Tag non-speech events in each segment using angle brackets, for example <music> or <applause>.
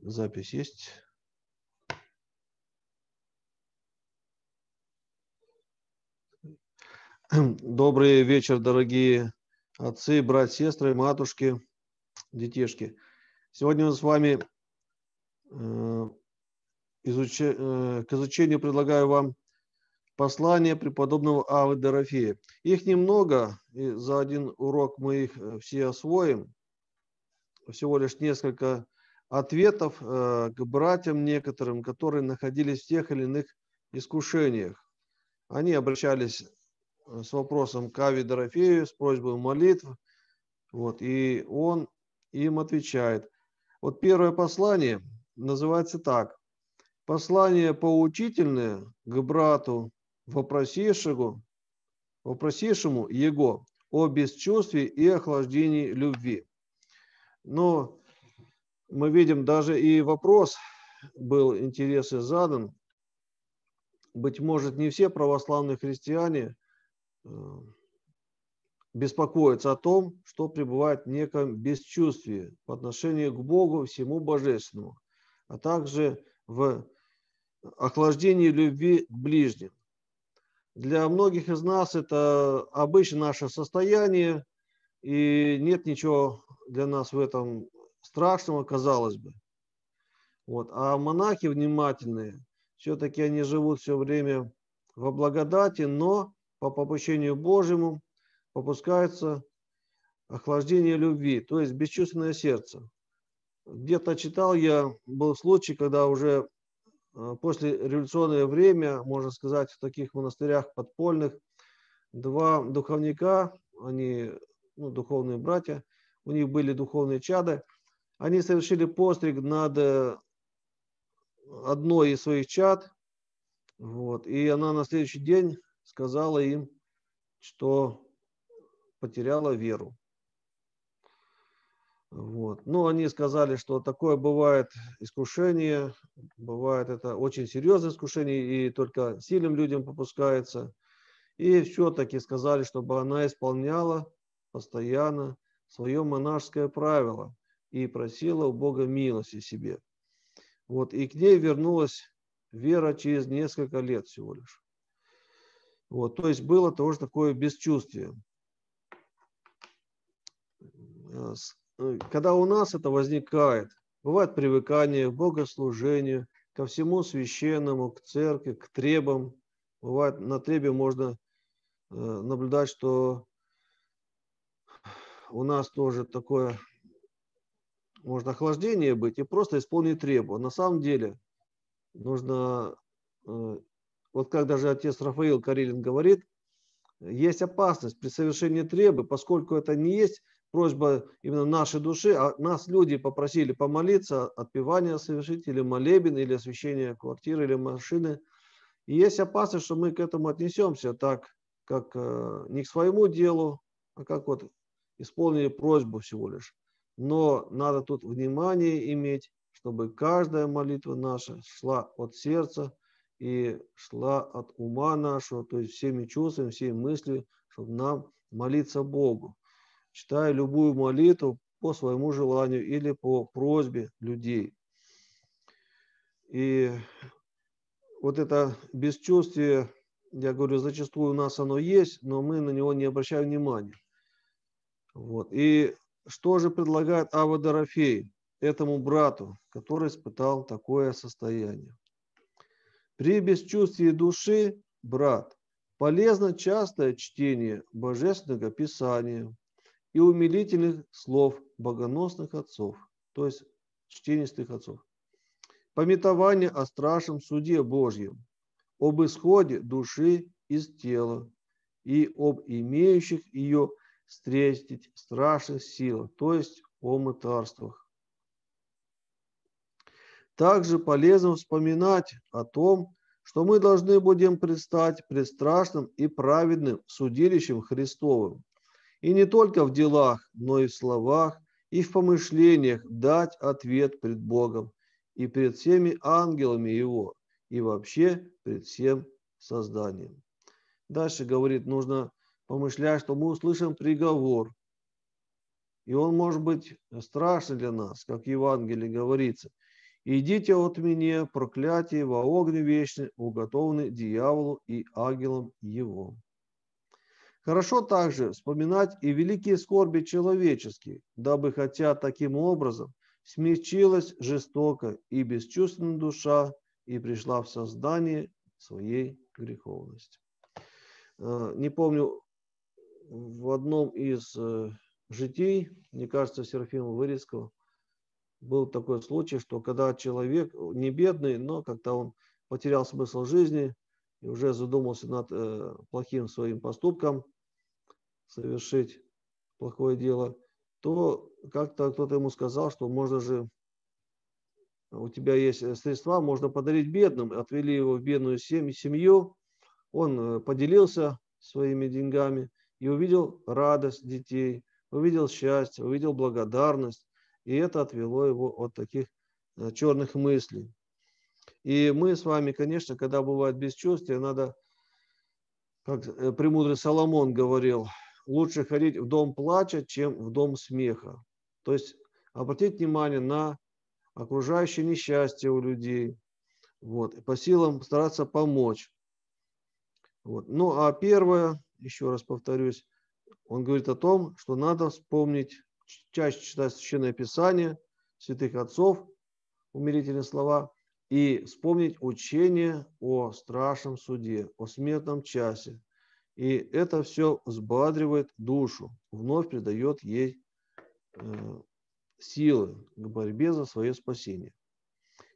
Запись есть? Добрый вечер, дорогие отцы, братья, сестры, матушки, детишки. Сегодня мы с вами э, изуч... э, к изучению предлагаю вам послание преподобного Авы Дорофея. Их немного, и за один урок мы их э, все освоим, всего лишь несколько ответов э, к братьям некоторым, которые находились в тех или иных искушениях. Они обращались э, с вопросом к Ави Дорофею, с просьбой молитв. Вот, и он им отвечает. Вот первое послание называется так. Послание поучительное к брату, вопросившему, вопросившему его о бесчувствии и охлаждении любви. Но мы видим, даже и вопрос был интересы задан. Быть может, не все православные христиане э, беспокоятся о том, что пребывает в неком бесчувствии по отношению к Богу, всему божественному, а также в охлаждении любви к ближним. Для многих из нас это обычное наше состояние, и нет ничего для нас в этом страшного, казалось бы. Вот. А монахи внимательные, все-таки они живут все время во благодати, но по попущению Божьему попускается охлаждение любви, то есть бесчувственное сердце. Где-то читал я, был случай, когда уже э, после революционное время, можно сказать, в таких монастырях подпольных, два духовника, они ну, духовные братья, у них были духовные чады – они совершили постриг над э, одной из своих чат, Вот, и она на следующий день сказала им, что потеряла веру. Вот. Но ну, они сказали, что такое бывает искушение, бывает это очень серьезное искушение, и только сильным людям попускается. И все-таки сказали, чтобы она исполняла постоянно свое монашеское правило – и просила у Бога милости себе. Вот, и к ней вернулась вера через несколько лет всего лишь. Вот, то есть было тоже такое бесчувствие. Э, э, когда у нас это возникает, бывает привыкание к богослужению, ко всему священному, к церкви, к требам. Бывает, на требе можно э, наблюдать, что у нас тоже такое можно охлаждение быть, и просто исполнить требования. На самом деле нужно, э, вот как даже отец Рафаил Карелин говорит, есть опасность при совершении требы, поскольку это не есть просьба именно нашей души, а нас люди попросили помолиться, отпевание совершить, или молебен, или освещение квартиры, или машины. И есть опасность, что мы к этому отнесемся так, как э, не к своему делу, а как вот исполнили просьбу всего лишь. Но надо тут внимание иметь, чтобы каждая молитва наша шла от сердца и шла от ума нашего, то есть всеми чувствами, всеми мыслями, чтобы нам молиться Богу. Читая любую молитву по своему желанию или по просьбе людей. И вот это бесчувствие, я говорю, зачастую у нас оно есть, но мы на него не обращаем внимания. Вот. И что же предлагает Ава Дорофей этому брату, который испытал такое состояние? При бесчувствии души, брат, полезно частое чтение Божественного Писания и умилительных слов богоносных отцов, то есть чтенистых отцов. Пометование о страшном суде Божьем, об исходе души из тела и об имеющих ее встретить страшных сил, то есть о мытарствах. Также полезно вспоминать о том, что мы должны будем предстать пред страшным и праведным судилищем Христовым. И не только в делах, но и в словах, и в помышлениях дать ответ пред Богом и пред всеми ангелами Его, и вообще пред всем созданием. Дальше говорит, нужно помышляя, что мы услышим приговор. И он может быть страшный для нас, как в Евангелии говорится. «Идите от меня, проклятие во огне вечный, уготованный дьяволу и ангелам его». Хорошо также вспоминать и великие скорби человеческие, дабы хотя таким образом смягчилась жестоко и бесчувственная душа и пришла в создание своей греховности. Э, не помню, в одном из э, житей, мне кажется, Серафима Вырицкого, был такой случай, что когда человек не бедный, но когда он потерял смысл жизни и уже задумался над э, плохим своим поступком, совершить плохое дело, то как-то кто-то ему сказал, что можно же, у тебя есть э, средства, можно подарить бедным. Отвели его в бедную семью, семью он поделился своими деньгами – и увидел радость детей, увидел счастье, увидел благодарность, и это отвело его от таких э, черных мыслей. И мы с вами, конечно, когда бывает бесчувствие, надо, как э, премудрый Соломон говорил, лучше ходить в дом плача, чем в дом смеха. То есть обратить внимание на окружающее несчастье у людей, вот, по силам стараться помочь. Вот. Ну а первое, еще раз повторюсь, он говорит о том, что надо вспомнить, чаще читать Священное Писание, святых отцов, умирительные слова, и вспомнить учение о страшном суде, о смертном часе. И это все взбадривает душу, вновь придает ей э, силы к борьбе за свое спасение.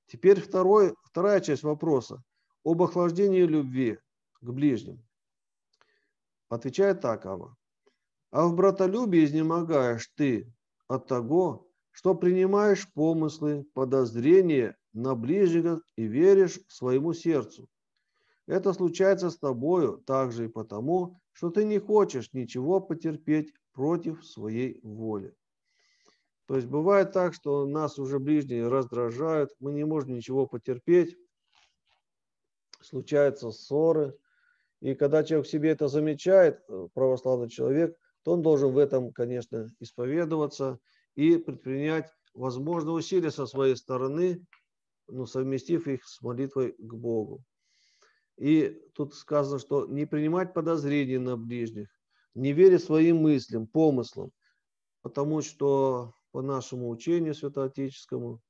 Теперь второй, вторая часть вопроса об охлаждении любви к ближним. Отвечает Акова. А в братолюбии изнемогаешь ты от того, что принимаешь помыслы, подозрения на ближнего и веришь своему сердцу. Это случается с тобою также и потому, что ты не хочешь ничего потерпеть против своей воли. То есть бывает так, что нас уже ближние раздражают, мы не можем ничего потерпеть, случаются ссоры, и когда человек в себе это замечает, э, православный человек, то он должен в этом, конечно, исповедоваться и предпринять возможные усилия со своей стороны, но ну, совместив их с молитвой к Богу. И тут сказано, что не принимать подозрений на ближних, не верить своим мыслям, помыслам, потому что по нашему учению святоотеческому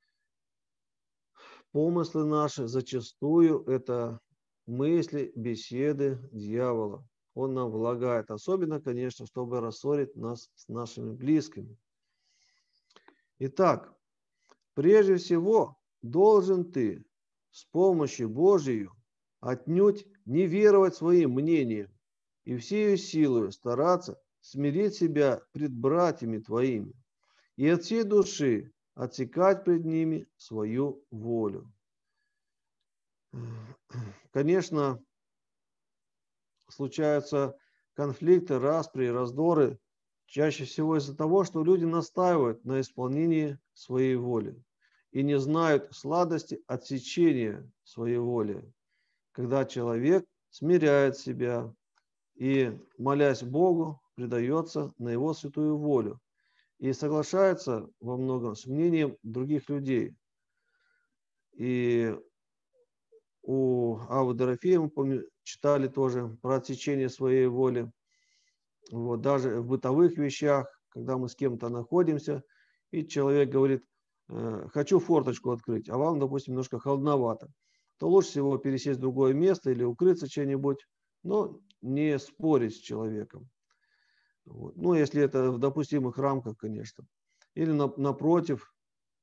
помыслы наши зачастую это мысли, беседы дьявола. Он нам влагает, особенно, конечно, чтобы рассорить нас с нашими близкими. Итак, прежде всего, должен ты с помощью Божию отнюдь не веровать своим мнениям и всею силой стараться смирить себя пред братьями твоими и от всей души отсекать пред ними свою волю. Конечно, случаются конфликты, распри, раздоры, чаще всего из-за того, что люди настаивают на исполнении своей воли и не знают сладости отсечения своей воли, когда человек смиряет себя и, молясь Богу, предается на его святую волю и соглашается во многом с мнением других людей. И у Авы Дорофея, мы помню, читали тоже про отсечение своей воли. Вот, даже в бытовых вещах, когда мы с кем-то находимся, и человек говорит, «Э, хочу форточку открыть, а вам, допустим, немножко холодновато, то лучше всего пересесть в другое место или укрыться чем-нибудь, но не спорить с человеком. Вот. Ну, если это в допустимых рамках, конечно. Или на, напротив,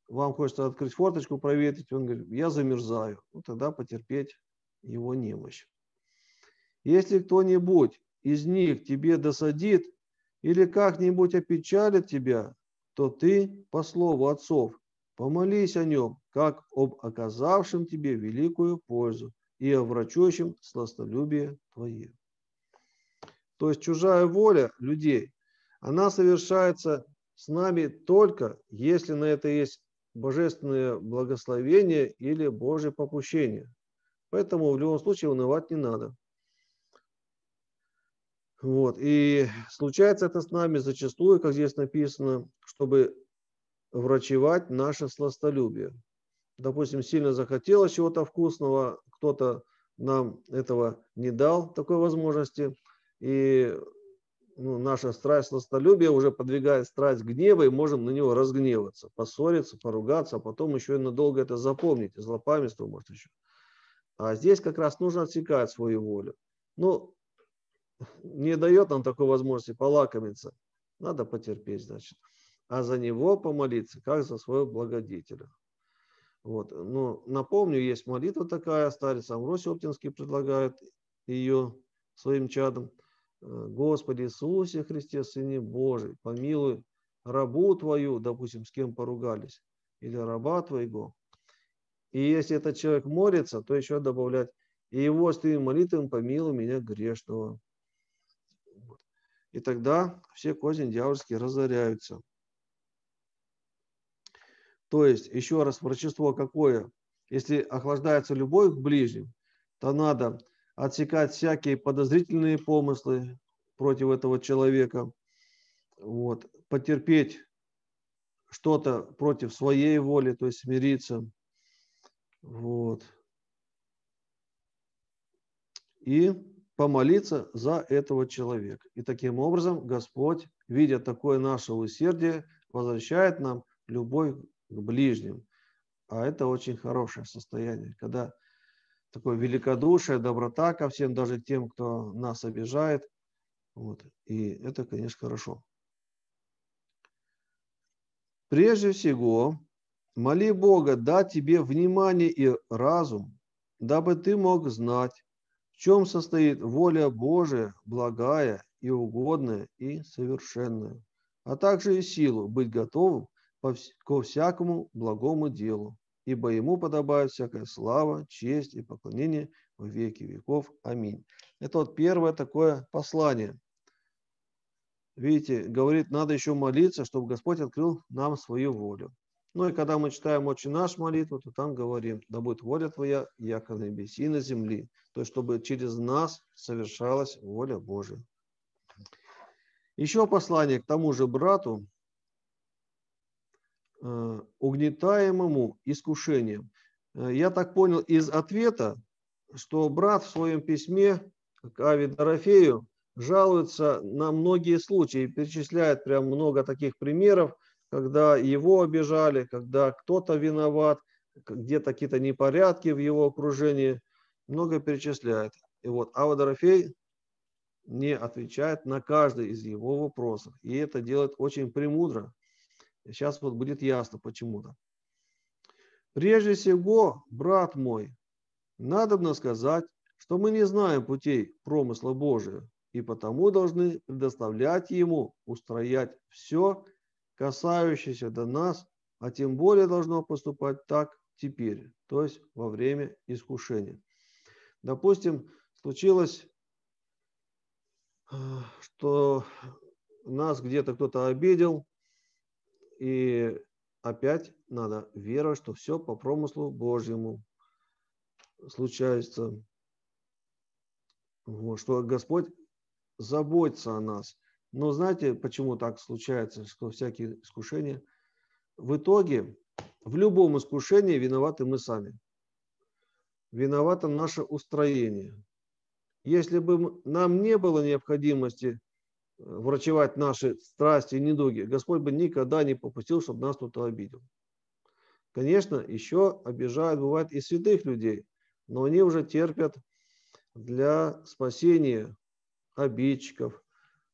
вам хочется открыть форточку, проветрить, он говорит, я замерзаю. Ну, тогда потерпеть его немощь. Если кто-нибудь из них тебе досадит или как-нибудь опечалит тебя, то ты, по слову отцов, помолись о нем, как об оказавшем тебе великую пользу и о врачущем сластолюбие твое. То есть чужая воля людей, она совершается с нами только, если на это есть божественное благословение или Божье попущение. Поэтому в любом случае унывать не надо. Вот. И случается это с нами зачастую, как здесь написано, чтобы врачевать наше сластолюбие. Допустим, сильно захотелось чего-то вкусного, кто-то нам этого не дал, такой возможности. И ну, наша страсть сластолюбия уже подвигает страсть гнева, и можем на него разгневаться, поссориться, поругаться, а потом еще и надолго это запомнить, и злопамятство может еще. А здесь как раз нужно отсекать свою волю. Ну, не дает нам такой возможности полакомиться. Надо потерпеть, значит. А за него помолиться, как за своего благодетеля. Вот. Но ну, напомню, есть молитва такая, старец Амросий Оптинский предлагает ее своим чадам – Э, Господи Иисусе Христе, Сыне Божий, помилуй рабу твою, допустим, с кем поругались, или раба твоего. И если этот человек молится, то еще добавлять, и его с твоим молитвами помилуй меня грешного. И тогда все козни дьявольские разоряются. То есть, еще раз, прочество какое? Если охлаждается любовь к ближним, то надо отсекать всякие подозрительные помыслы против этого человека, вот, потерпеть что-то против своей воли, то есть смириться. Вот. И помолиться за этого человека. И таким образом Господь, видя такое наше усердие, возвращает нам любовь к ближним. А это очень хорошее состояние, когда такое великодушие, доброта ко всем, даже тем, кто нас обижает. Вот. И это, конечно, хорошо. Прежде всего, моли Бога дать тебе внимание и разум, дабы ты мог знать, в чем состоит воля Божия, благая и угодная и совершенная, а также и силу быть готовым ко всякому благому делу, ибо ему подобает всякая слава, честь и поклонение во веки веков. Аминь. Это вот первое такое послание. Видите, говорит, надо еще молиться, чтобы Господь открыл нам свою волю. Ну и когда мы читаем «Отче наш» молитву, то там говорим, да будет воля Твоя, яко на небеси на земли. То есть, чтобы через нас совершалась воля Божия. Еще послание к тому же брату, Э, угнетаемому искушением. Э, я так понял из ответа, что брат в своем письме к Ави Дорофею жалуется на многие случаи, перечисляет прям много таких примеров, когда его обижали, когда кто-то виноват, где-то какие-то непорядки в его окружении, много перечисляет. И вот Ава Дорофей не отвечает на каждый из его вопросов. И это делает очень премудро, Сейчас вот будет ясно почему-то. Прежде всего, брат мой, надобно сказать, что мы не знаем путей промысла Божия, и потому должны предоставлять Ему устроять все, касающееся до нас, а тем более должно поступать так теперь, то есть во время искушения. Допустим, случилось, э, что нас где-то кто-то обидел, и опять надо веровать, что все по промыслу Божьему случается. Вот, что Господь заботится о нас. Но знаете, почему так случается, что всякие искушения? В итоге, в любом искушении виноваты мы сами. Виновато наше устроение. Если бы нам не было необходимости врачевать наши страсти и недуги, Господь бы никогда не попустил, чтобы нас кто-то обидел. Конечно, еще обижают, бывает, и святых людей, но они уже терпят для спасения обидчиков,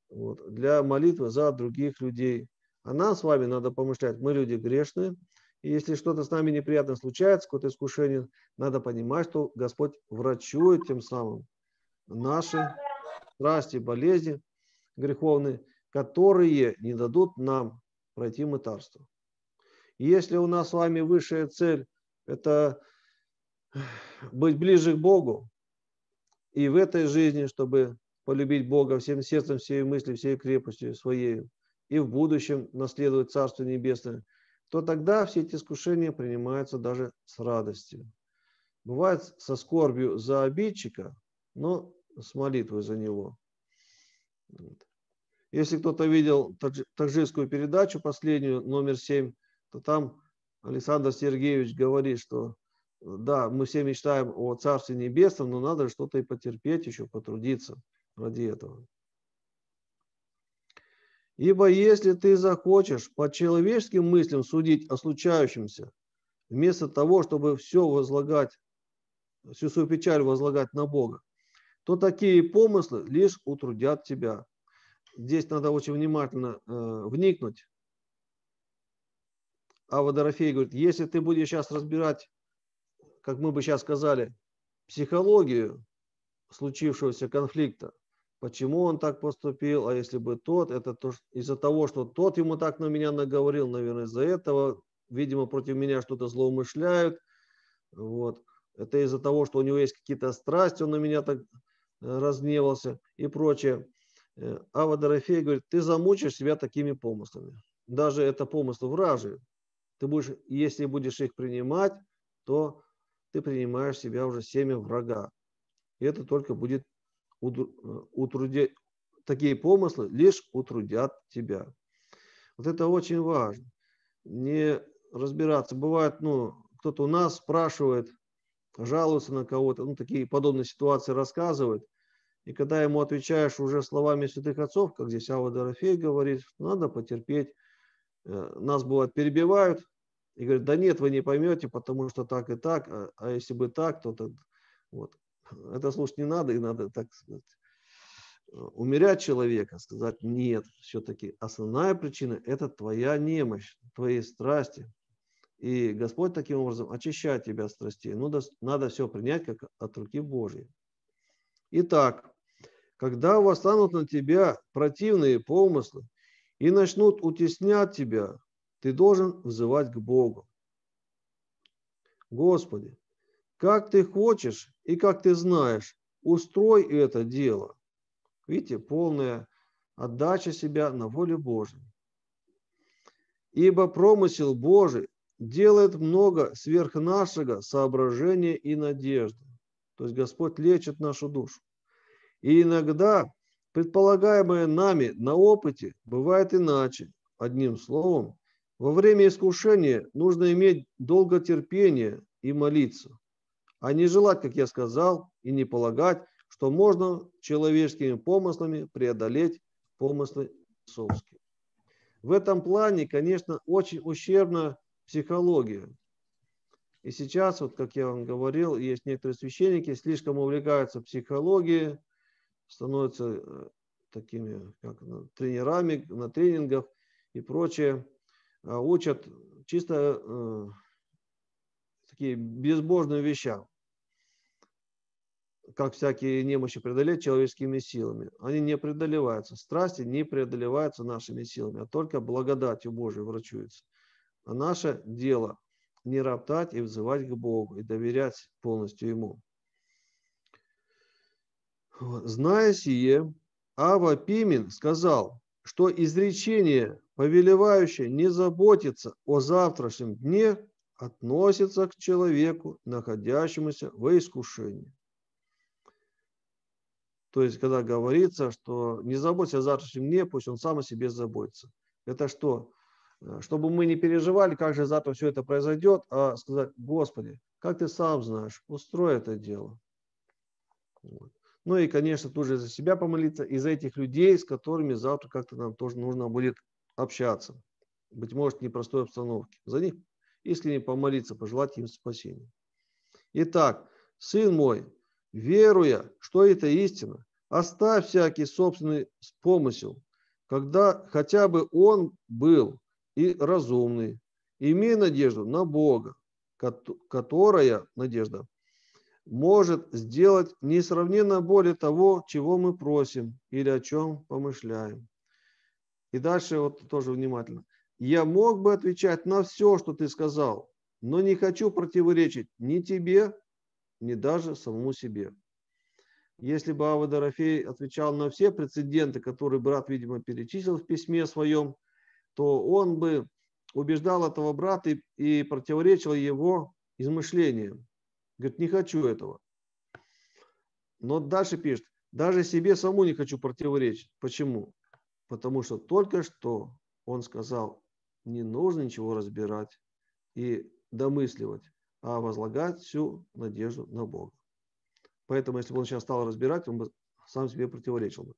вот, для молитвы за других людей. А нам с вами надо помышлять, мы люди грешные, и если что-то с нами неприятно случается, какое-то искушение, надо понимать, что Господь врачует тем самым наши страсти, болезни, греховные, которые не дадут нам пройти мытарство. И если у нас с вами высшая цель – это быть ближе к Богу, и в этой жизни, чтобы полюбить Бога всем сердцем, всей мыслью, всей крепостью своей, и в будущем наследовать Царство Небесное, то тогда все эти искушения принимаются даже с радостью. Бывает со скорбью за обидчика, но с молитвой за него. Вот. Если кто-то видел таджикскую передачу последнюю, номер 7, то там Александр Сергеевич говорит, что да, мы все мечтаем о Царстве Небесном, но надо что-то и потерпеть еще, потрудиться ради этого. Ибо если ты захочешь по человеческим мыслям судить о случающемся, вместо того, чтобы все возлагать, всю свою печаль возлагать на Бога, то такие помыслы лишь утрудят тебя, здесь надо очень внимательно э, вникнуть. А Водорофей говорит, если ты будешь сейчас разбирать, как мы бы сейчас сказали, психологию случившегося конфликта, почему он так поступил, а если бы тот, это то, из-за того, что тот ему так на меня наговорил, наверное, из-за этого, видимо, против меня что-то злоумышляют, вот, это из-за того, что у него есть какие-то страсти, он на меня так э, разневался и прочее. Э, Ава Дорофей говорит, ты замучишь себя такими помыслами. Даже это помыслы вражи. Ты будешь, если будешь их принимать, то ты принимаешь себя уже семя врага. И это только будет э, утрудить, такие помыслы лишь утрудят тебя. Вот это очень важно. Не разбираться. Бывает, ну, кто-то у нас спрашивает, жалуется на кого-то, ну, такие подобные ситуации рассказывает – и когда ему отвечаешь уже словами святых отцов, как здесь Ава Дорофей говорит, надо потерпеть. Э, нас, бывает, перебивают и говорят, да нет, вы не поймете, потому что так и так, а, а если бы так, то так. Вот. <laughs> Это слушать не надо, и надо, так сказать, э, умерять человека, сказать нет, все-таки основная причина – это твоя немощь, твои страсти. И Господь таким образом очищает тебя от страстей. Ну, надо все принять как от руки Божьей. Итак, когда восстанут на тебя противные помыслы и начнут утеснять тебя, ты должен взывать к Богу. Господи, как ты хочешь и как ты знаешь, устрой это дело. Видите, полная отдача себя на волю Божию. Ибо промысел Божий делает много сверх нашего соображения и надежды. То есть Господь лечит нашу душу. И иногда предполагаемое нами на опыте бывает иначе. Одним словом, во время искушения нужно иметь долготерпение и молиться, а не желать, как я сказал, и не полагать, что можно человеческими помыслами преодолеть помыслы совские. В этом плане, конечно, очень ущербна психология. И сейчас, вот как я вам говорил, есть некоторые священники, слишком увлекаются психологией, становятся э, такими как тренерами на тренингах и прочее, а учат чисто э, такие безбожные вещи как всякие немощи преодолеть человеческими силами. Они не преодолеваются, страсти не преодолеваются нашими силами, а только благодатью Божией врачуются А наше дело не роптать и взывать к Богу, и доверять полностью Ему. Зная сие, Ава Пимен сказал, что изречение, повелевающее не заботиться о завтрашнем дне, относится к человеку, находящемуся в искушении. То есть, когда говорится, что не заботься о завтрашнем дне, пусть он сам о себе заботится. Это что? Э, чтобы мы не переживали, как же завтра все это произойдет, а сказать, Господи, как ты сам знаешь, устрой это дело. Вот. Ну и, конечно, тоже за себя помолиться, и за этих людей, с которыми завтра как-то нам тоже нужно будет общаться. Быть может, в непростой обстановке. За них искренне помолиться, пожелать им спасения. Итак, сын мой, веруя, что это истина, оставь всякий собственный помысел, когда хотя бы он был и разумный, имей надежду на Бога, которая надежда может сделать несравненно более того, чего мы просим или о чем помышляем. И дальше вот тоже внимательно. Я мог бы отвечать на все, что ты сказал, но не хочу противоречить ни тебе, ни даже самому себе. Если бы Ава Дорофей отвечал на все прецеденты, которые брат, видимо, перечислил в письме своем, то он бы убеждал этого брата и, и противоречил его измышлениям. Говорит, не хочу этого. Но дальше пишет, даже себе саму не хочу противоречить. Почему? Потому что только что он сказал, не нужно ничего разбирать и домысливать, а возлагать всю надежду на Бога. Поэтому, если бы он сейчас стал разбирать, он бы сам себе противоречил бы.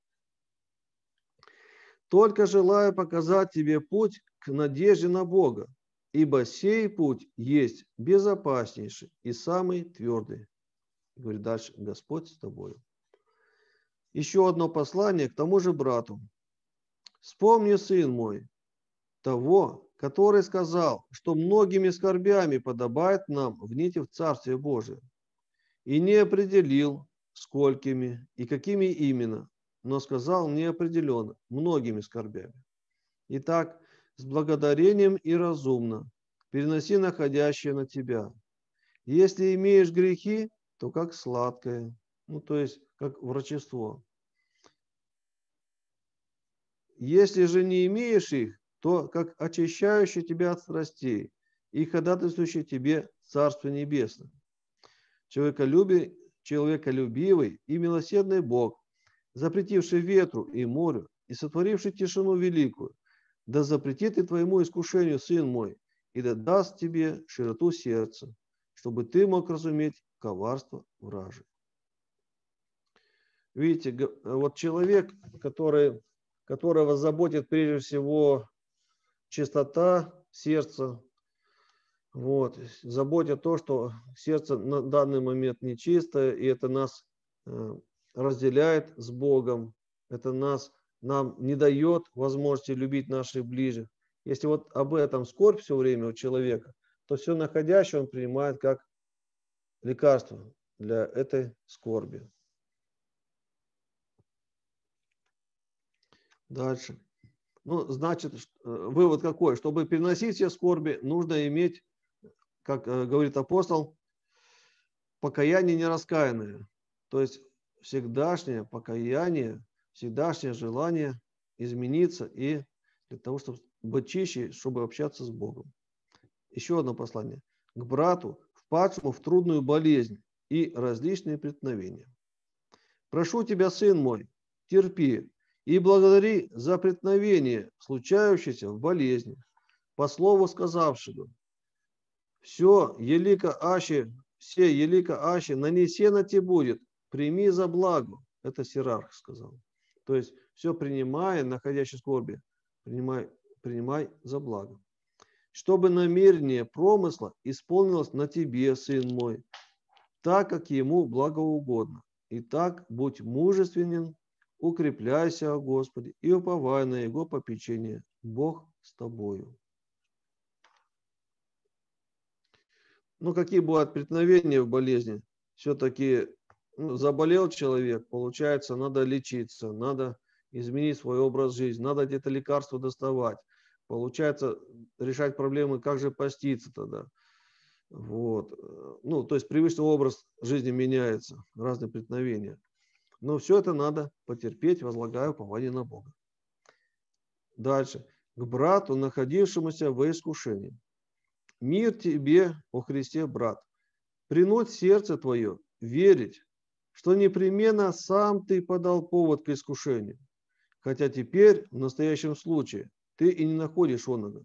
Только желаю показать тебе путь к надежде на Бога, ибо сей путь есть безопаснейший и самый твердый. Говорит дальше, Господь с тобою. Еще одно послание к тому же брату. Вспомни, сын мой, того, который сказал, что многими скорбями подобает нам внить в Царствие Божие, и не определил, сколькими и какими именно, но сказал неопределенно, многими скорбями. Итак, с благодарением и разумно, переноси находящее на тебя. Если имеешь грехи, то как сладкое, ну то есть как врачество. Если же не имеешь их, то как очищающий тебя от страстей и ходатайствующий тебе Царство Небесное. Человеколюбие, человеколюбивый и милосердный Бог, запретивший ветру и морю и сотворивший тишину великую, да запретит и твоему искушению, сын мой, и да даст тебе широту сердца, чтобы ты мог разуметь коварство вражи. Видите, э, вот человек, который, которого заботит прежде всего чистота сердца, вот, заботя то, что сердце на данный момент нечистое, и это нас э, разделяет с Богом, это нас нам не дает возможности любить наших ближних. Если вот об этом скорбь все время у человека, то все находящее он принимает как лекарство для этой скорби. Дальше. Ну, значит, э, вывод какой? Чтобы переносить все скорби, нужно иметь, как э, говорит апостол, покаяние нераскаянное. То есть всегдашнее покаяние всегдашнее желание измениться и для того, чтобы быть чище, чтобы общаться с Богом. Еще одно послание. К брату, впадшему в трудную болезнь и различные преткновения. Прошу тебя, сын мой, терпи и благодари за преткновение, случающееся в болезни, по слову сказавшего. Все, елика аще все елика аще нанесено тебе будет, прими за благо. Это Сирарх сказал. То есть все принимая, находящий скорби, принимай, принимай за благо. Чтобы намерение промысла исполнилось на тебе, сын мой, так, как ему благоугодно. Итак, будь мужественен, укрепляйся, о Господе, и уповай на Его попечение. Бог с тобою. Ну, какие бывают преткновения в болезни? Все-таки ну, заболел человек, получается, надо лечиться, надо изменить свой образ жизни, надо где-то лекарство доставать. Получается, решать проблемы, как же поститься тогда. Вот. Ну, то есть привычный образ жизни меняется, разные преткновения. Но все это надо потерпеть, возлагая упование на Бога. Дальше. К брату, находившемуся в искушении. Мир тебе, о Христе, брат. Принуть сердце твое, верить, что непременно сам ты подал повод к искушению, хотя теперь, в настоящем случае, ты и не находишь оного.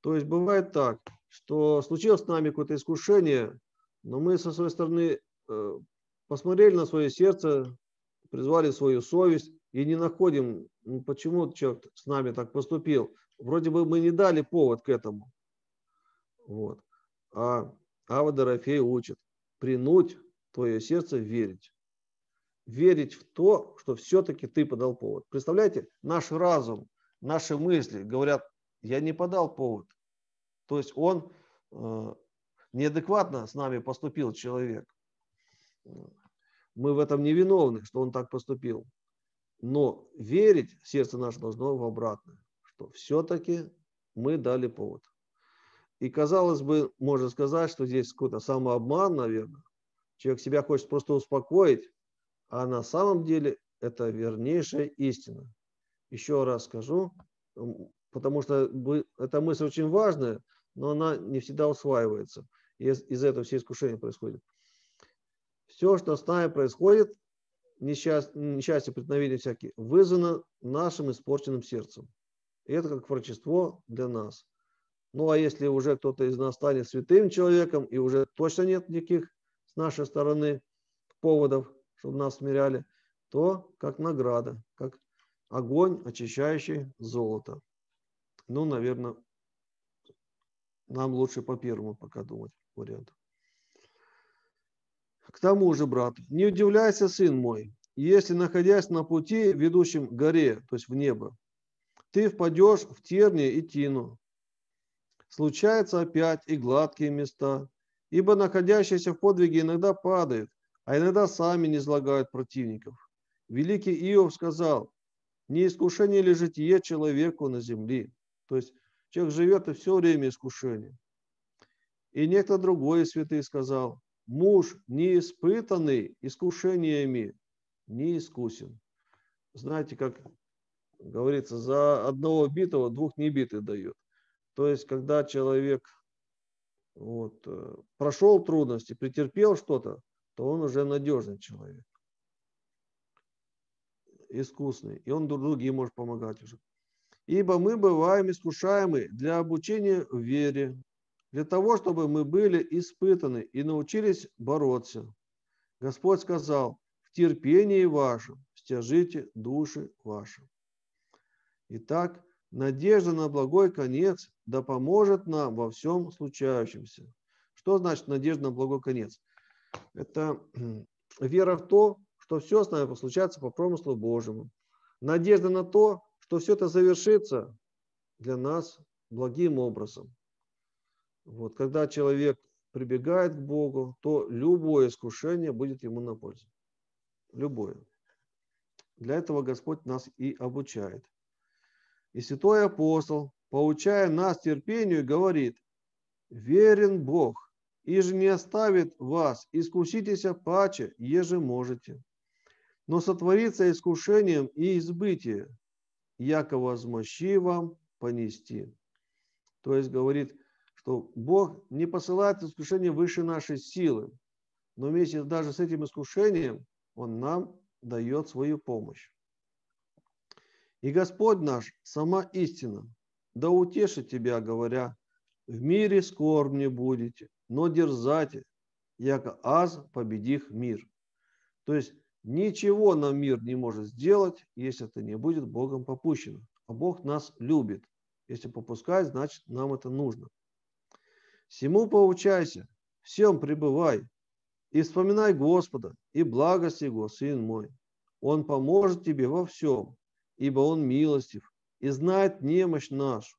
То есть бывает так, что случилось с нами какое-то искушение, но мы со своей стороны э, посмотрели на свое сердце, призвали свою совесть и не находим, ну, почему человек с нами так поступил. Вроде бы мы не дали повод к этому. Вот. А Ава Дорофей учит, принуть твое сердце верить. Верить в то, что все-таки ты подал повод. Представляете, наш разум, наши мысли говорят, я не подал повод. То есть он э, неадекватно с нами поступил человек. Мы в этом не виновны, что он так поступил. Но верить сердце наше должно в обратное, что все-таки мы дали повод. И казалось бы, можно сказать, что здесь какой-то самообман, наверное, Человек себя хочет просто успокоить, а на самом деле это вернейшая истина. Еще раз скажу, потому что эта мысль очень важная, но она не всегда усваивается. Из, за этого все искушения происходят. Все, что с нами происходит, несчастье, несчастье преткновения всякие, вызвано нашим испорченным сердцем. И это как врачество для нас. Ну а если уже кто-то из нас станет святым человеком, и уже точно нет никаких нашей стороны поводов, чтобы нас смиряли, то как награда, как огонь, очищающий золото. Ну, наверное, нам лучше по первому пока думать варианту. К тому же, брат, не удивляйся, сын мой, если, находясь на пути, ведущем к горе, то есть в небо, ты впадешь в тернии и тину. Случается опять и гладкие места, ибо находящиеся в подвиге иногда падают, а иногда сами не излагают противников. Великий Иов сказал, не искушение ли житие человеку на земле. То есть человек живет и все время искушение. И некто другой святый сказал, муж, не испытанный искушениями, не искусен. Знаете, как говорится, за одного битого двух небитых битых дает. То есть, когда человек вот, э, прошел трудности, претерпел что-то, то он уже надежный человек, искусный, и он другим может помогать уже. Ибо мы бываем искушаемы для обучения в вере, для того, чтобы мы были испытаны и научились бороться. Господь сказал, в терпении вашем стяжите души ваши. Итак, Надежда на благой конец да поможет нам во всем случающемся. Что значит надежда на благой конец? Это <clears throat> вера в то, что все с нами случается по промыслу Божьему. Надежда на то, что все это завершится для нас благим образом. Вот, когда человек прибегает к Богу, то любое искушение будет ему на пользу. Любое. Для этого Господь нас и обучает. И святой апостол, получая нас терпению, говорит, «Верен Бог, и же не оставит вас, искуситесь паче, еже можете. Но сотворится искушением и избытие, яко возмощи вам понести». То есть говорит, что Бог не посылает искушение выше нашей силы, но вместе даже с этим искушением Он нам дает свою помощь. И Господь наш, сама истина, да утешит тебя, говоря, в мире скорб не будете, но дерзайте, яко аз победих мир. То есть ничего нам мир не может сделать, если это не будет Богом попущено. А Бог нас любит. Если попускать, значит нам это нужно. Всему поучайся, всем пребывай, и вспоминай Господа, и благость Его, Сын мой. Он поможет тебе во всем, ибо Он милостив и знает немощь нашу.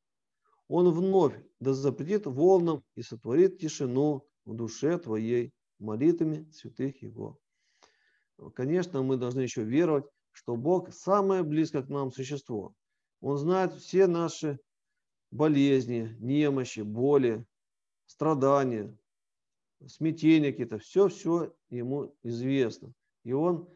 Он вновь да запретит волнам и сотворит тишину в душе твоей молитвами святых Его. Конечно, мы должны еще веровать, что Бог самое близко к нам существо. Он знает все наши болезни, немощи, боли, страдания, смятения какие-то. Все-все ему известно. И он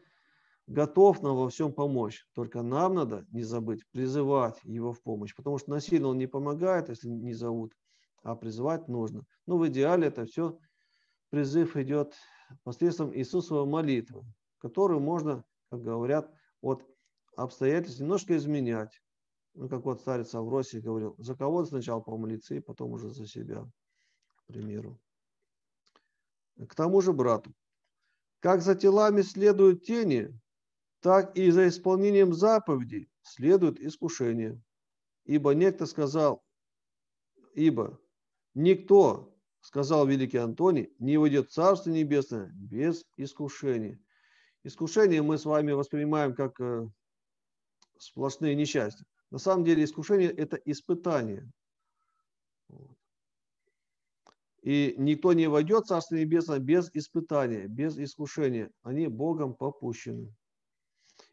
готов нам во всем помочь. Только нам надо не забыть призывать его в помощь, потому что насильно он не помогает, если не зовут, а призывать нужно. Но ну, в идеале это все призыв идет посредством Иисусовой молитвы, которую можно, как говорят, от обстоятельств немножко изменять. Ну, как вот старец Авросий говорил, за кого сначала помолиться и потом уже за себя, к примеру. К тому же брату. Как за телами следуют тени, так и за исполнением заповеди следует искушение. Ибо некто сказал, ибо никто, сказал великий Антоний, не войдет в Царство Небесное без искушения. Искушение мы с вами воспринимаем как э, сплошные несчастья. На самом деле искушение – это испытание. И никто не войдет в Царство Небесное без испытания, без искушения. Они Богом попущены.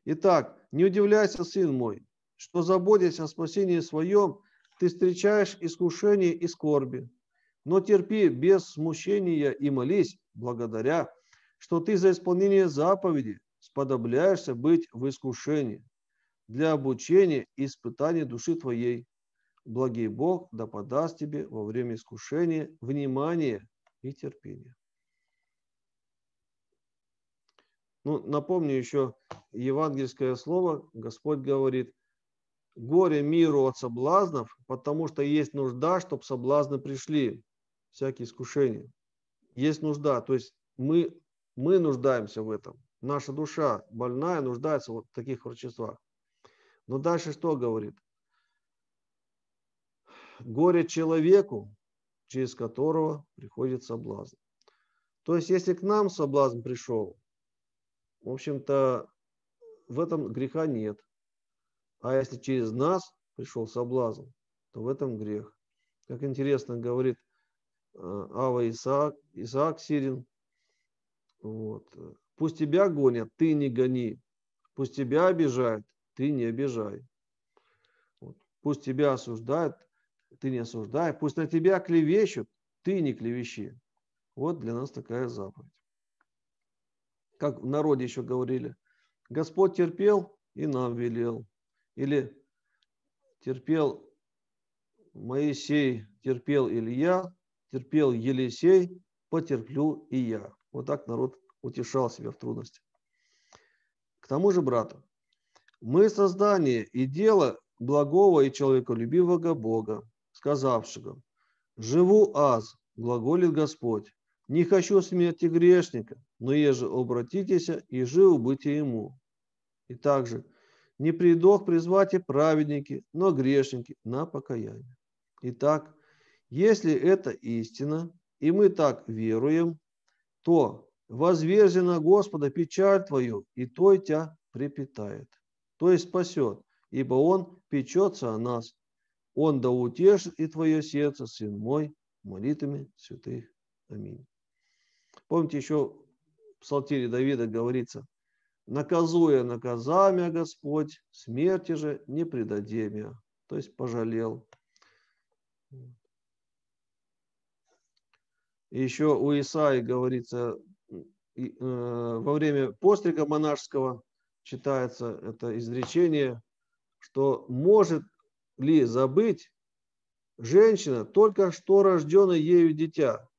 Итак, не удивляйся, сын мой, что, заботясь о спасении своем, ты встречаешь искушение и скорби. Но терпи без смущения и молись, благодаря, что ты за исполнение заповеди сподобляешься быть в искушении для обучения и испытания души твоей. Благий Бог да подаст тебе во время искушения внимание и терпение. Ну, напомню еще евангельское слово. Господь говорит, горе миру от соблазнов, потому что есть нужда, чтобы соблазны пришли, всякие искушения. Есть нужда, то есть мы, мы нуждаемся в этом. Наша душа больная нуждается вот в таких врачествах. Но дальше что говорит? Горе человеку, через которого приходит соблазн. То есть, если к нам соблазн пришел, в общем-то, в этом греха нет. А если через нас пришел соблазн, то в этом грех. Как интересно говорит э, Ава Исаак, Исаак Сирин, вот. Э, пусть тебя гонят, ты не гони. Пусть тебя обижают, ты не обижай. Вот. Пусть тебя осуждают, ты не осуждай. Пусть на тебя клевещут, ты не клевещи. Вот для нас такая заповедь как в народе еще говорили, Господь терпел и нам велел. Или терпел Моисей, терпел Илья, терпел Елисей, потерплю и я. Вот так народ утешал себя в трудности. К тому же, брата, мы создание и дело благого и человеколюбивого Бога, сказавшего, «Живу аз, глаголит Господь, не хочу смерти грешника, но еже обратитесь и жив быте ему. И также, не придох призвать и праведники, но грешники на покаяние. Итак, если это истина, и мы так веруем, то возверзи Господа печаль твою, и той тебя припитает, то есть спасет, ибо Он печется о нас. Он да утешит и твое сердце, Сын мой, молитвами святых. Аминь. Помните, еще в Псалтире Давида говорится, «Наказуя наказамя а Господь, смерти же не предадемя». То есть пожалел. Еще у Исаи говорится, э, во время пострига монашеского читается это изречение, что может ли забыть женщина, только что рожденное ею дитя,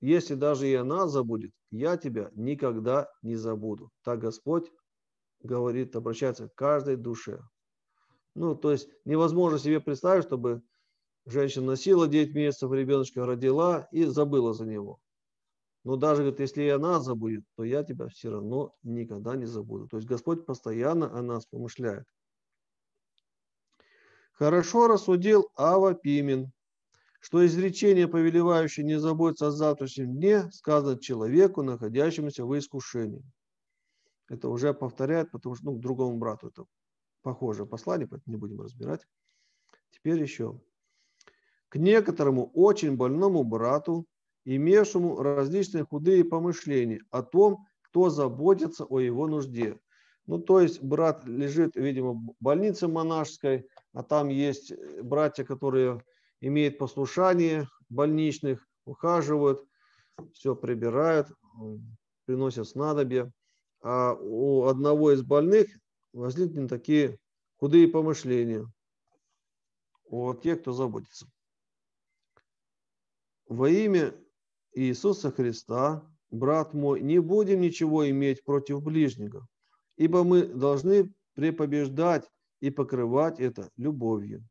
если даже и она забудет, я тебя никогда не забуду. Так Господь говорит, обращается к каждой душе. Ну, то есть невозможно себе представить, чтобы женщина носила 9 месяцев, ребеночка родила и забыла за него. Но даже, говорит, если и она забудет, то я тебя все равно никогда не забуду. То есть Господь постоянно о нас помышляет. Хорошо рассудил Ава Пимен, что изречение, повелевающее не заботиться о завтрашнем дне, сказано человеку, находящемуся в искушении. Это уже повторяет, потому что ну, к другому брату это похоже. послание, поэтому не будем разбирать. Теперь еще. К некоторому очень больному брату, имевшему различные худые помышления о том, кто заботится о его нужде. Ну, то есть брат лежит, видимо, в больнице монашеской, а там есть братья, которые имеет послушание больничных, ухаживают, все прибирают, приносят снадобья. А у одного из больных возникли такие худые помышления Вот те, кто заботится. Во имя Иисуса Христа, брат мой, не будем ничего иметь против ближнего, ибо мы должны препобеждать и покрывать это любовью.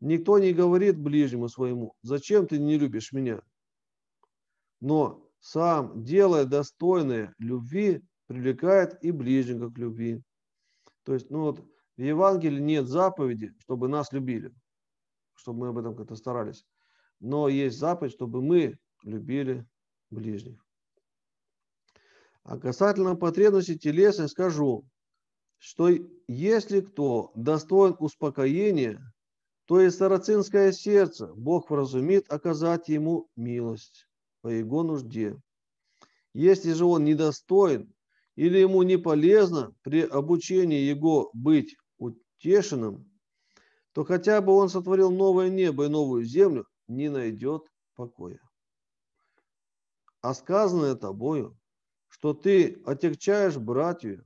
Никто не говорит ближнему своему, зачем ты не любишь меня? Но сам, делая достойное любви, привлекает и ближнего к любви. То есть, ну вот, в Евангелии нет заповеди, чтобы нас любили, чтобы мы об этом как-то старались. Но есть заповедь, чтобы мы любили ближних. А касательно потребности телесной скажу, что если кто достоин успокоения, то есть сарацинское сердце, Бог вразумит оказать ему милость по его нужде. Если же он недостоин или ему не полезно при обучении его быть утешенным, то хотя бы он сотворил новое небо и новую землю, не найдет покоя. А сказанное тобою, что ты отягчаешь братью,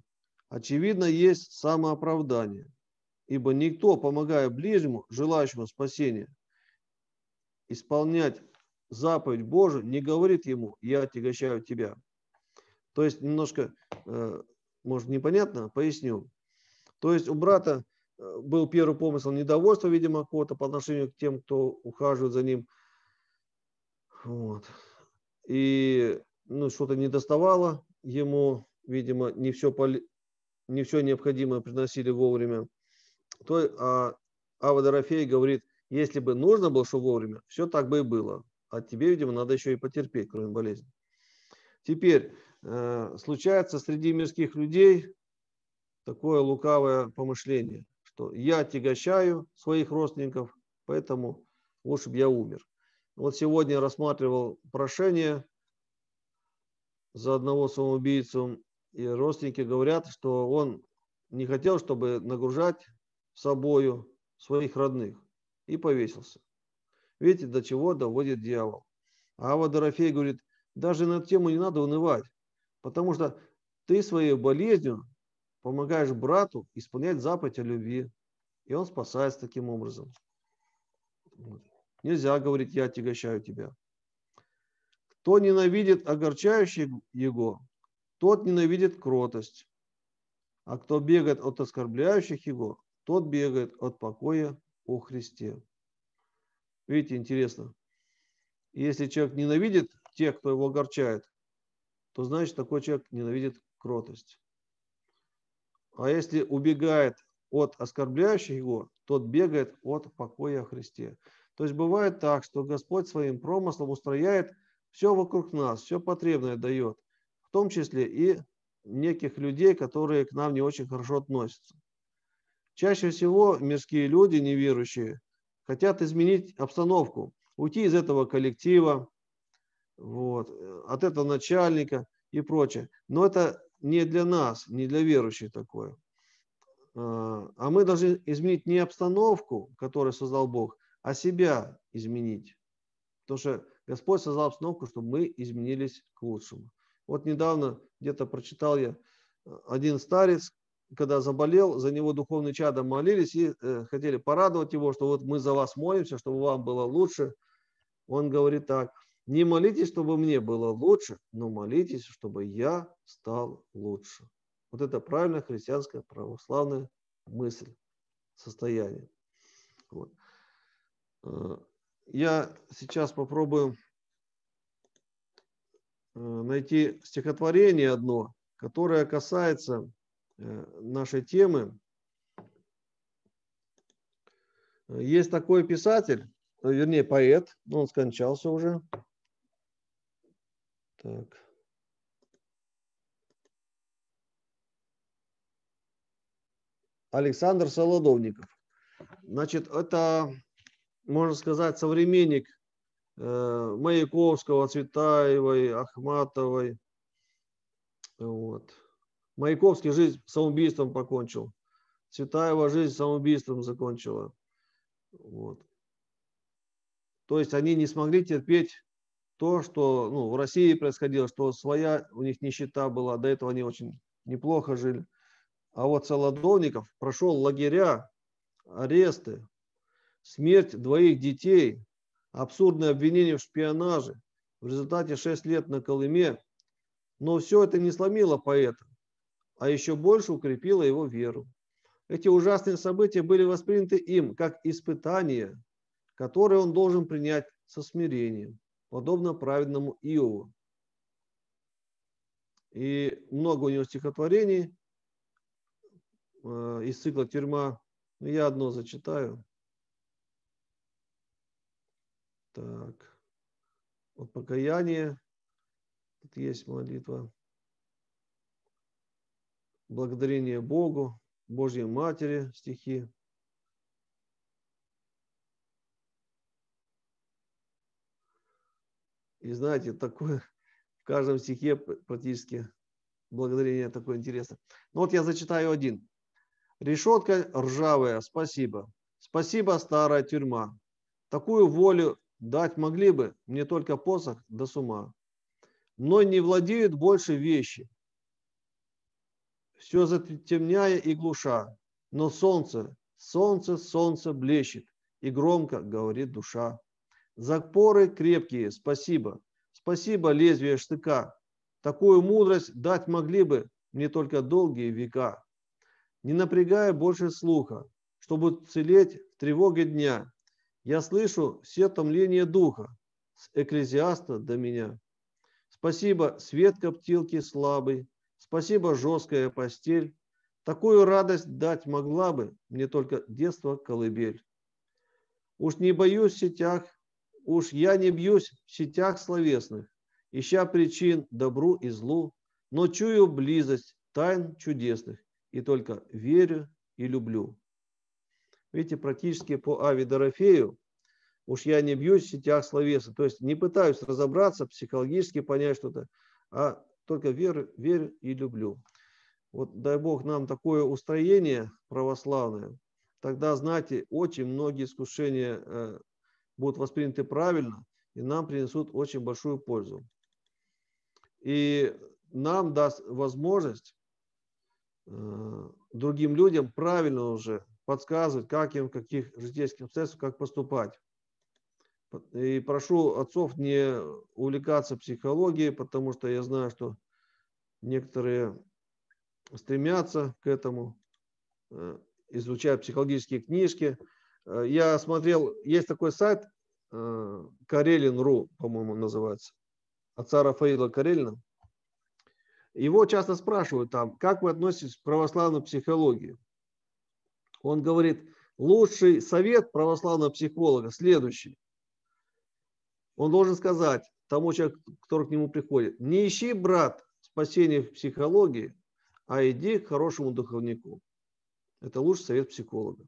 очевидно, есть самооправдание – Ибо никто, помогая ближнему, желающему спасения, исполнять заповедь Божию, не говорит ему, я отягощаю тебя. То есть немножко, э, может, непонятно, поясню. То есть у брата э, был первый помысл недовольства, видимо, кого то по отношению к тем, кто ухаживает за ним. Вот. И ну, что-то не доставало ему, видимо, не все, не все необходимое приносили вовремя то а, Ава Дорофей говорит, если бы нужно было, что вовремя, все так бы и было. А тебе, видимо, надо еще и потерпеть, кроме болезни. Теперь, э, случается среди мирских людей такое лукавое помышление, что я отягощаю своих родственников, поэтому лучше бы я умер. Вот сегодня рассматривал прошение за одного самоубийцу, и родственники говорят, что он не хотел, чтобы нагружать собою своих родных и повесился. Видите, до чего доводит дьявол. А вот Дорофей говорит, даже на тему не надо унывать, потому что ты своей болезнью помогаешь брату исполнять заповедь о любви, и он спасается таким образом. Нельзя говорить, я отягощаю тебя. Кто ненавидит огорчающий его, тот ненавидит кротость. А кто бегает от оскорбляющих его, тот бегает от покоя о Христе. Видите, интересно. Если человек ненавидит тех, кто его огорчает, то значит такой человек ненавидит кротость. А если убегает от оскорбляющих его, тот бегает от покоя о Христе. То есть бывает так, что Господь своим промыслом устрояет все вокруг нас, все потребное дает, в том числе и неких людей, которые к нам не очень хорошо относятся. Чаще всего мирские люди, неверующие, хотят изменить обстановку, уйти из этого коллектива, вот, от этого начальника и прочее. Но это не для нас, не для верующих такое. А, а мы должны изменить не обстановку, которую создал Бог, а себя изменить. Потому что Господь создал обстановку, чтобы мы изменились к лучшему. Вот недавно где-то прочитал я, э, один старец когда заболел, за него духовный чада молились и э, хотели порадовать его, что вот мы за вас молимся, чтобы вам было лучше. Он говорит так, не молитесь, чтобы мне было лучше, но молитесь, чтобы я стал лучше. Вот это правильная христианская православная мысль, состояние. Вот. Э, я сейчас попробую э, найти стихотворение одно, которое касается Э, нашей темы. Э, есть такой писатель, э, вернее поэт, но он скончался уже. Так. Александр Солодовников. Значит, это, можно сказать, современник Маяковского, Цветаевой, Ахматовой. Вот. Маяковский жизнь самоубийством покончил. Цветаева жизнь самоубийством закончила. Вот. То есть они не смогли терпеть то, что ну, в России происходило, что своя у них нищета была, до этого они очень неплохо жили. А вот Солодовников прошел лагеря, аресты, смерть двоих детей, абсурдное обвинение в шпионаже, в результате 6 лет на Колыме. Но все это не сломило поэта а еще больше укрепило его веру. Эти ужасные события были восприняты им как испытание, которое он должен принять со смирением, подобно праведному Иову. И много у него стихотворений э, из цикла «Тюрьма». Ну, я одно зачитаю. Так. Вот покаяние. Тут есть молитва благодарение Богу, Божьей Матери стихи. И знаете, такое в каждом стихе практически благодарение такое интересное. Ну вот я зачитаю один. Решетка ржавая, спасибо. Спасибо, старая тюрьма. Такую волю дать могли бы, мне только посох до да с ума. Мной не владеют больше вещи, все затемняя и глуша. Но солнце, солнце, солнце блещет, и громко говорит душа. Запоры крепкие, спасибо, спасибо лезвие штыка. Такую мудрость дать могли бы мне только долгие века. Не напрягая больше слуха, чтобы целеть в тревоге дня, я слышу все томление духа с экклезиаста до меня. Спасибо, свет коптилки слабый, Спасибо, жесткая постель. Такую радость дать могла бы мне только детство колыбель. Уж не боюсь в сетях, уж я не бьюсь в сетях словесных, ища причин добру и злу, но чую близость тайн чудесных и только верю и люблю. Видите, практически по Ави Дорофею уж я не бьюсь в сетях словесных, то есть не пытаюсь разобраться, психологически понять что-то, а только верю, верю и люблю. Вот дай Бог нам такое устроение православное, тогда, знаете, очень многие искушения э, будут восприняты правильно и нам принесут очень большую пользу. И нам даст возможность э, другим людям правильно уже подсказывать, как им, в каких житейских обстоятельствах, как поступать. И прошу отцов не увлекаться психологией, потому что я знаю, что некоторые стремятся к этому, э, изучая психологические книжки. Э, я смотрел, есть такой сайт э, Карелин.ру, по-моему, называется, отца Рафаила Карелина. Его часто спрашивают там, как вы относитесь к православной психологии. Он говорит, лучший совет православного психолога следующий. Он должен сказать тому человеку, который к нему приходит, не ищи, брат, спасения в психологии, а иди к хорошему духовнику. Это лучший совет психолога.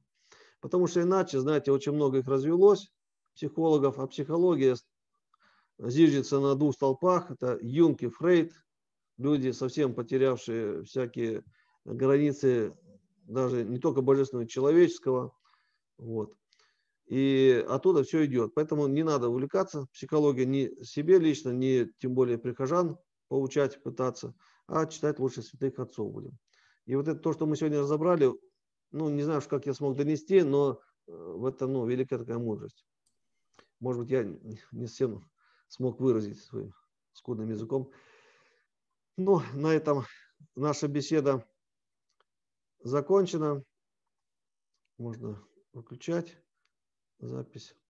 Потому что иначе, знаете, очень много их развелось, психологов, а психология зиждется на двух столпах. Это Юнг и Фрейд, люди, совсем потерявшие всякие границы даже не только божественного, человеческого. Вот. И оттуда все идет. Поэтому не надо увлекаться психологией ни себе лично, ни тем более прихожан получать пытаться, а читать лучше святых отцов будем. И вот это то, что мы сегодня разобрали, ну, не знаю, как я смог донести, но э, в это ну, великая такая мудрость. Может быть, я не всем смог выразить своим скудным языком. Но ну, на этом наша беседа закончена. Можно выключать запись